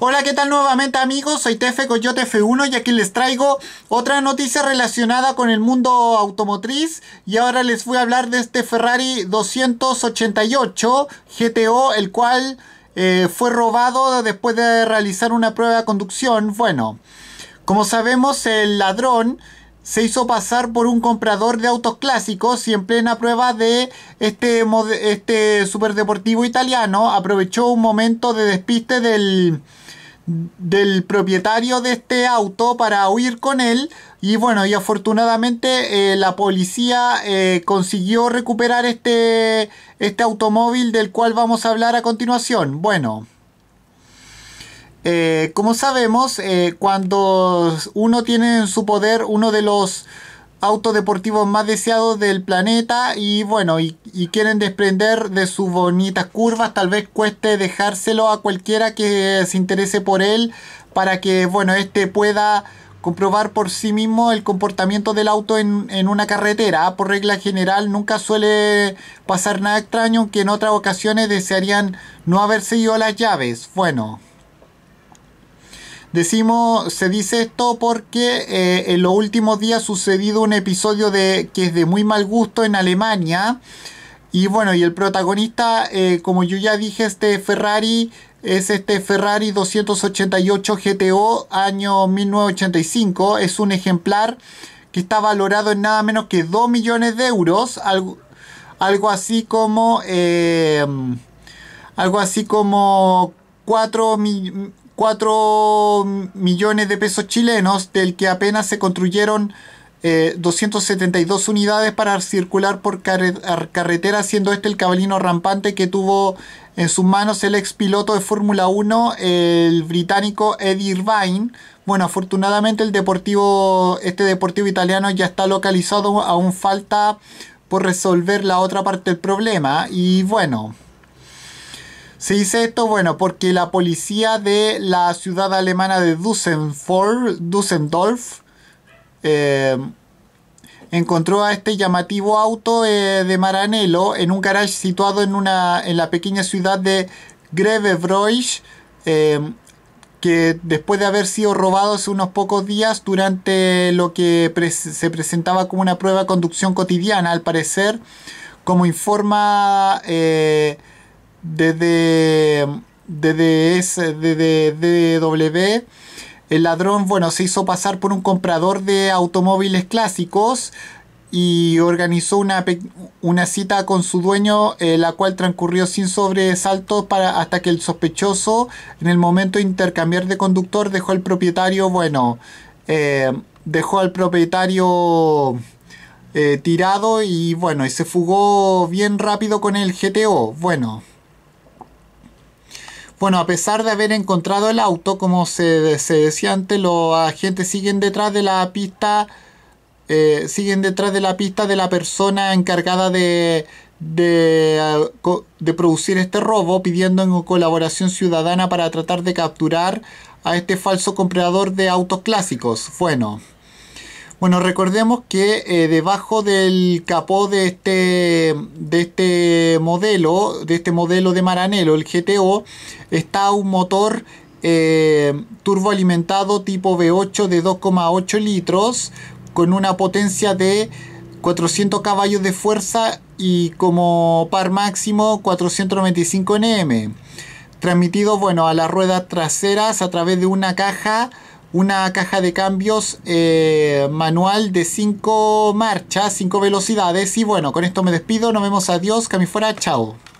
Hola, ¿qué tal nuevamente amigos? Soy Tefe Coyote F1 y aquí les traigo otra noticia relacionada con el mundo automotriz y ahora les voy a hablar de este Ferrari 288 GTO, el cual eh, fue robado después de realizar una prueba de conducción. Bueno, como sabemos, el ladrón se hizo pasar por un comprador de autos clásicos y en plena prueba de este, este superdeportivo italiano aprovechó un momento de despiste del, del propietario de este auto para huir con él y bueno y afortunadamente eh, la policía eh, consiguió recuperar este, este automóvil del cual vamos a hablar a continuación bueno eh, como sabemos, eh, cuando uno tiene en su poder uno de los autos deportivos más deseados del planeta y bueno, y, quieren desprender de sus bonitas curvas, tal vez cueste dejárselo a cualquiera que se interese por él para que bueno, este pueda comprobar por sí mismo el comportamiento del auto en, en una carretera. Por regla general nunca suele pasar nada extraño, aunque en otras ocasiones desearían no haber seguido las llaves. Bueno. Decimos, se dice esto porque eh, en los últimos días ha sucedido un episodio de, que es de muy mal gusto en Alemania. Y bueno, y el protagonista, eh, como yo ya dije, este Ferrari es este Ferrari 288 GTO año 1985. Es un ejemplar que está valorado en nada menos que 2 millones de euros. Algo, algo así como... Eh, algo así como 4, 4 millones de pesos chilenos, del que apenas se construyeron 272 eh, unidades para circular por carretera, siendo este el cabalino rampante que tuvo en sus manos el ex piloto de Fórmula 1, el británico Eddie Irvine. Bueno, afortunadamente el deportivo, este deportivo italiano ya está localizado, aún falta por resolver la otra parte del problema. Y bueno, se dice esto, bueno, porque la policía de la ciudad alemana de Düsseldorf eh, encontró a este llamativo auto eh, de Maranello en un garage situado en, una, en la pequeña ciudad de Grevebroich, eh, que después de haber sido robado hace unos pocos días durante lo que se presentaba como una prueba de conducción cotidiana, al parecer, como informa desde, desde, el ladrón bueno, se hizo pasar por un comprador de automóviles clásicos y organizó una, una cita con su dueño, eh, la cual transcurrió sin sobresaltos para, hasta que el sospechoso, en el momento de intercambiar de conductor, dejó al propietario, bueno, eh, dejó al propietario eh, tirado y bueno, y se fugó bien rápido con el GTO. Bueno. Bueno, a pesar de haber encontrado el auto, como se, decía antes, los agentes siguen detrás de la pista. Eh, siguen detrás de la pista de la persona encargada de, de, eh, de, producir este robo, pidiendo en colaboración ciudadana para tratar de capturar a este falso comprador de autos clásicos. Bueno, bueno, recordemos que eh, debajo del capó de este, de este modelo, de este modelo de Maranello, el GTO, está un motor eh, turboalimentado tipo V8 de 2,8 litros con una potencia de 400 caballos de fuerza y como par máximo 495 Nm. Transmitido bueno, a las ruedas traseras a través de una caja una caja de cambios eh, manual de 5 marchas, 5 velocidades. Y bueno, con esto me despido. Nos vemos. Adiós. Cami fuera. Chao.